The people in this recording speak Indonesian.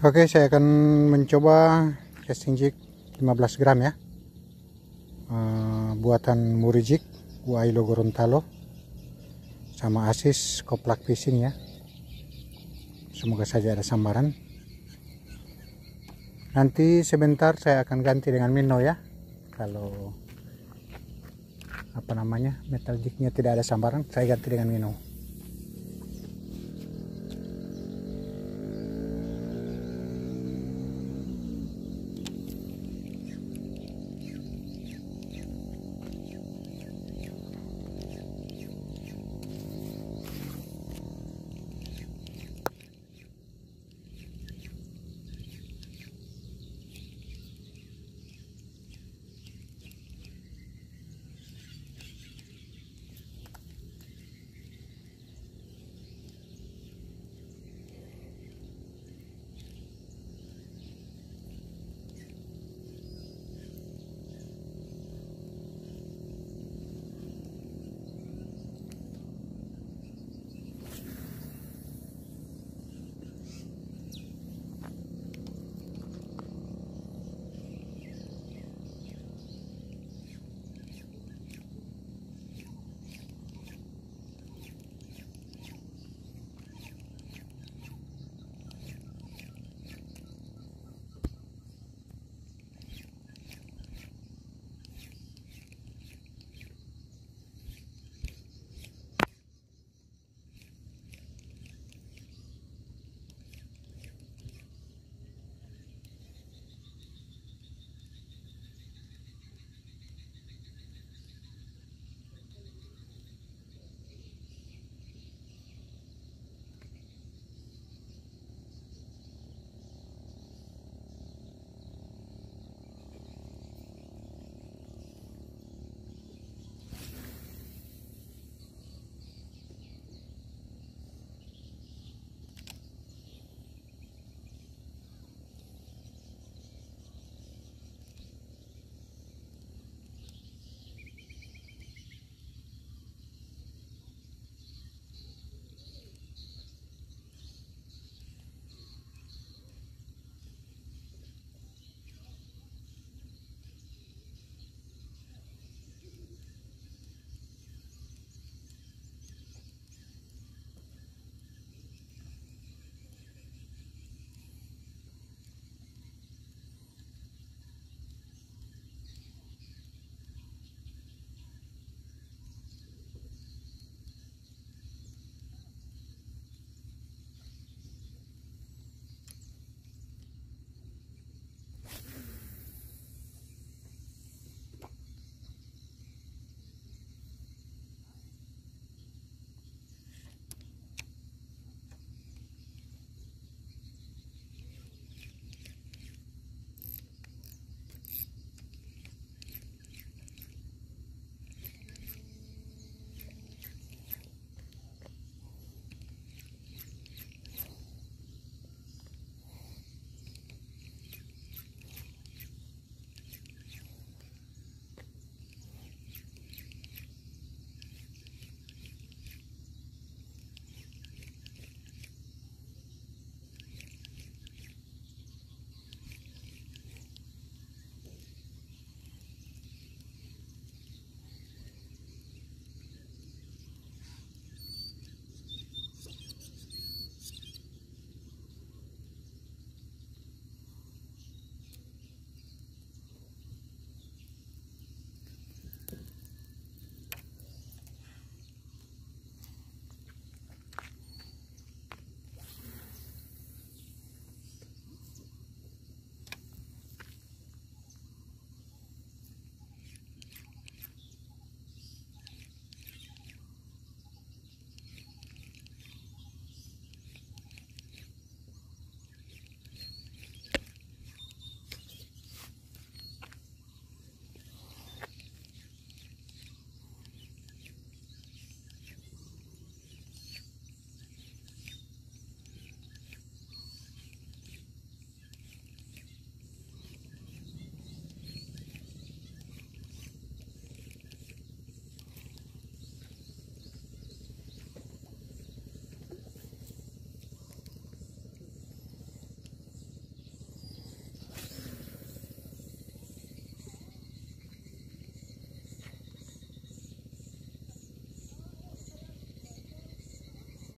Oke, saya akan mencoba casting jig 15 gram ya. Uh, buatan Murijik, Wailo Gorontalo. Sama Asis Koplak Fishing ya. Semoga saja ada sambaran. Nanti sebentar saya akan ganti dengan Mino ya. Kalau apa namanya metal jignya tidak ada sambaran, saya ganti dengan Mino.